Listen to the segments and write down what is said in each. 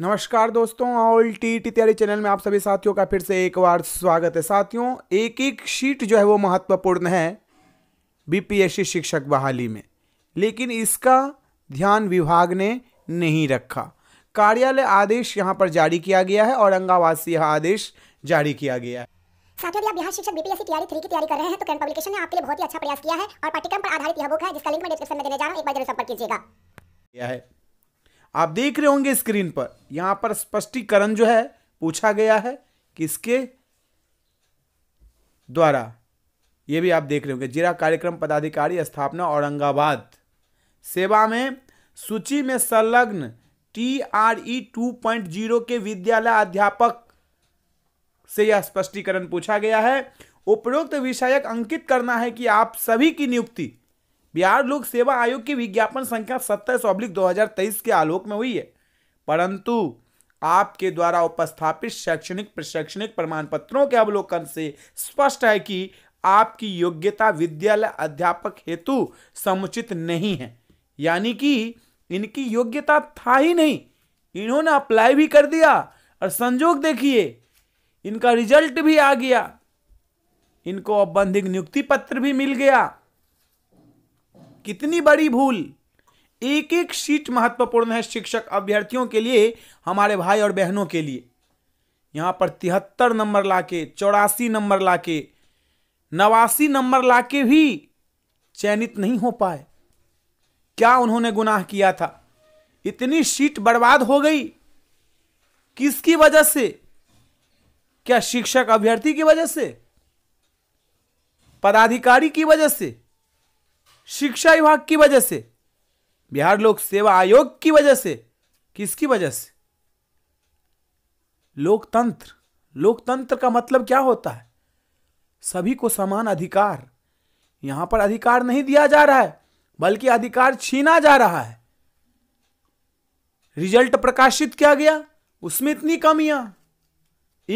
नमस्कार दोस्तों all T T तैयारी चैनल में आप सभी साथियों का फिर से एक बार स्वागत है साथियों एक एक शीट जो है वो महत्वपूर्ण है बीपीएससी शिक्षक बहाली में लेकिन इसका ध्यान विभाग ने नहीं रखा कार्यालय आदेश यहां पर जारी किया गया है औरंगाबाद से यह आदेश जारी किया गया है साथियों यदि आप बिहार शिक्षक बीपीएससी तैयारी थ्री की तैयारी कर रहे हैं तो करंट पब्लिकेशन ने आपके लिए बहुत ही अच्छा प्रयास किया है और पाठ्यक्रम पर आधारित यह बुक है जिसका लिंक मैं डिस्क्रिप्शन में देने जा रहा हूं एक बार जरूर संपर्क कीजिएगा है आप देख रहे होंगे स्क्रीन पर यहां पर स्पष्टीकरण जो है पूछा गया है किसके द्वारा यह भी आप देख रहे होंगे जिला कार्यक्रम पदाधिकारी स्थापना औरंगाबाद सेवा में सूची में संलग्न T R E two point zero के विद्यालय अध्यापक से यह स्पष्टीकरण पूछा गया है उपरोक्त विषयक अंकित करना है कि आप सभी की नियुक्ति बिहार लोक सेवा आयोग की विज्ञापन संख्या सत्ताईस अब्लिक दो के आलोक में हुई है परंतु आपके द्वारा उपस्थापित शैक्षणिक प्रशैक्षणिक प्रमाण पत्रों के अवलोकन से स्पष्ट है कि आपकी योग्यता विद्यालय अध्यापक हेतु समुचित नहीं है यानी कि इनकी योग्यता था ही नहीं इन्होंने अप्लाई भी कर दिया और संजोग देखिए इनका रिजल्ट भी आ गया इनको बंधिक नियुक्ति पत्र भी मिल गया कितनी बड़ी भूल एक एक सीट महत्वपूर्ण है शिक्षक अभ्यर्थियों के लिए हमारे भाई और बहनों के लिए यहाँ पर तिहत्तर नंबर लाके चौरासी नंबर लाके नवासी नंबर लाके भी चयनित नहीं हो पाए क्या उन्होंने गुनाह किया था इतनी सीट बर्बाद हो गई किसकी वजह से क्या शिक्षक अभ्यर्थी की वजह से पदाधिकारी की वजह से शिक्षा विभाग की वजह से बिहार लोक सेवा आयोग की वजह से किसकी वजह से लोकतंत्र लोकतंत्र का मतलब क्या होता है सभी को समान अधिकार यहां पर अधिकार नहीं दिया जा रहा है बल्कि अधिकार छीना जा रहा है रिजल्ट प्रकाशित किया गया उसमें इतनी कमियां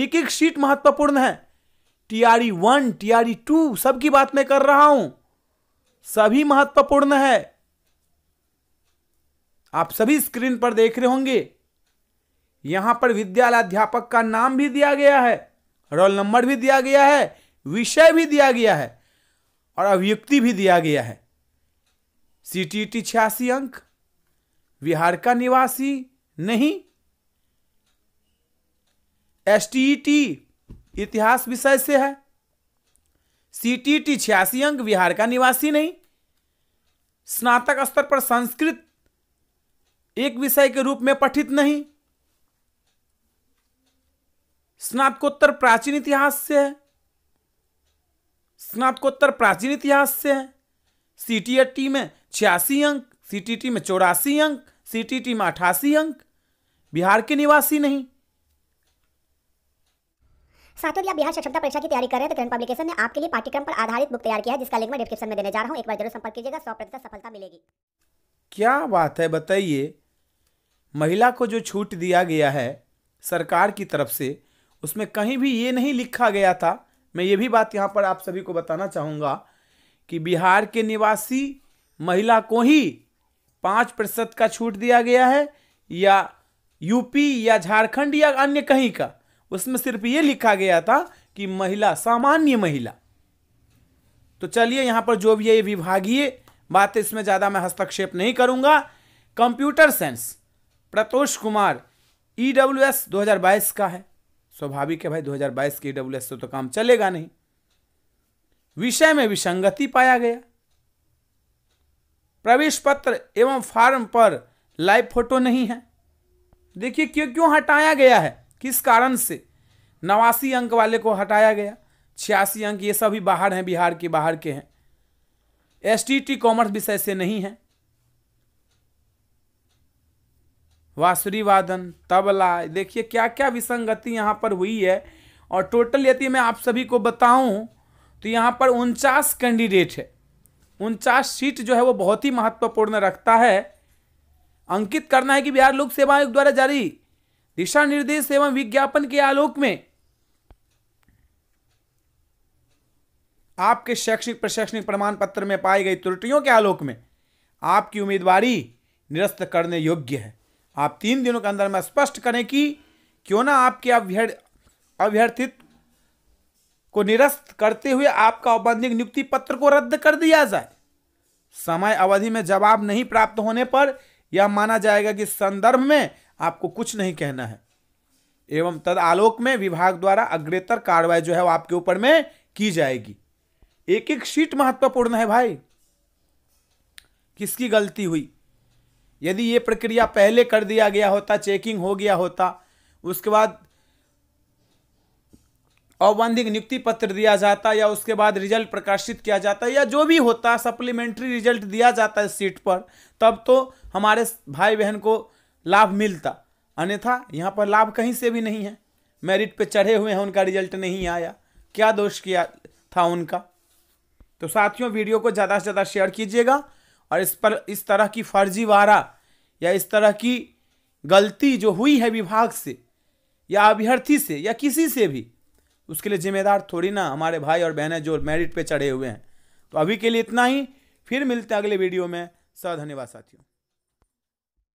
एक एक सीट महत्वपूर्ण है टीआरई वन टीआरई टू सबकी बात मैं कर रहा हूं सभी महत्वपूर्ण है आप सभी स्क्रीन पर देख रहे होंगे यहां पर अध्यापक का नाम भी दिया गया है रोल नंबर भी दिया गया है विषय भी दिया गया है और अभियुक्ति भी दिया गया है सी टी टी छियासी अंक बिहार का निवासी नहीं एस टी ई टी इतिहास विषय से है सीटीटी छियासी अंक बिहार का निवासी नहीं स्नातक स्तर पर संस्कृत एक विषय के रूप में पठित नहीं स्नातकोत्तर प्राचीन इतिहास से है स्नातकोत्तर प्राचीन इतिहास से है सीटीएटी में छियासी अंक सीटीटी में चौरासी अंक सीटीटी में अठासी अंक बिहार के निवासी नहीं साथियों यदि आप बिहार सक्षमता परीक्षा की तैयारी कर रहे हैं तो करंट पब्लिकेशन ने आपके लिए पाठ्यक्रम पर आधारित बुक तैयार किया है जिसका लिंक मैं डिस्क्रिप्शन में देने जा रहा हूं एक बार जरूर संपर्क कीजिएगा सौ प्रतिशत सफलता मिलेगी क्या बात है बताइए महिला को जो छूट दिया गया है सरकार की तरफ से उसमें कहीं भी ये नहीं लिखा गया था मैं ये भी बात यहाँ पर आप सभी को बताना चाहूँगा कि बिहार के निवासी महिला को ही पाँच प्रतिशत का छूट दिया गया है या यूपी या झारखंड या अन्य कहीं का उसमें सिर्फ ये लिखा गया था कि महिला सामान्य महिला तो चलिए यहां पर जो भी है ये विभागीय बात इसमें ज़्यादा मैं हस्तक्षेप नहीं करूंगा computer science Pratosh Kumar E W S दो हज़ार बाईस का है स्वाभाविक है भाई दो हज़ार बाईस के ई डब्ल्यू एस से तो काम चलेगा नहीं विषय में विसंगति पाया गया प्रवेश पत्र एवं फार्म पर लाइव फोटो नहीं है देखिए क्यों क्यों हटाया गया है किस कारण से नवासी अंक वाले को हटाया गया छियासी अंक ये सभी बाहर हैं बिहार के बाहर के हैं एस टी कॉमर्स विषय से नहीं है वासुरी वादन तबला देखिए क्या क्या विसंगति यहाँ पर हुई है और टोटल यदि मैं आप सभी को बताऊं तो यहाँ पर उनचास कैंडिडेट है उनचास सीट जो है वो बहुत ही महत्वपूर्ण रखता है अंकित करना है कि बिहार लोक सेवा आयोग द्वारा जारी दिशा निर्देश एवं विज्ञापन के आलोक में आपके शैक्षिक प्रशैक्षणिक प्रमाण पत्र में पाई गई त्रुटियों के आलोक में आपकी उम्मीदवारी निरस्त करने योग्य है आप तीन दिनों के अंदर में स्पष्ट करें कि क्यों ना आपके अभ्यर्थित को निरस्त करते हुए आपका औपबंधिक नियुक्ति पत्र को रद्द कर दिया जाए समय अवधि में जवाब नहीं प्राप्त होने पर यह माना जाएगा कि संदर्भ में आपको कुछ नहीं कहना है एवं तद आलोक में विभाग द्वारा अग्रेतर कार्रवाई जो है वो आपके ऊपर में की जाएगी एक एक सीट महत्वपूर्ण है भाई किसकी गलती हुई यदि ये प्रक्रिया पहले कर दिया गया होता चेकिंग हो गया होता उसके बाद औबंधिक नियुक्ति पत्र दिया जाता या उसके बाद रिजल्ट प्रकाशित किया जाता या जो भी होता सप्लीमेंट्री रिजल्ट दिया जाता है सीट पर तब तो हमारे भाई बहन को लाभ मिलता अन्यथा यहाँ पर लाभ कहीं से भी नहीं है मेरिट पे चढ़े हुए हैं उनका रिजल्ट नहीं आया क्या दोष किया था उनका तो साथियों वीडियो को ज़्यादा से ज़्यादा शेयर कीजिएगा और इस पर इस तरह की फर्जीवाड़ा या इस तरह की गलती जो हुई है विभाग से या अभ्यर्थी से या किसी से भी उसके लिए जिम्मेदार थोड़ी ना हमारे भाई और बहनें जो मेरिट पर चढ़े हुए हैं तो अभी के लिए इतना ही फिर मिलते हैं अगले वीडियो में सर धन्यवाद साथियों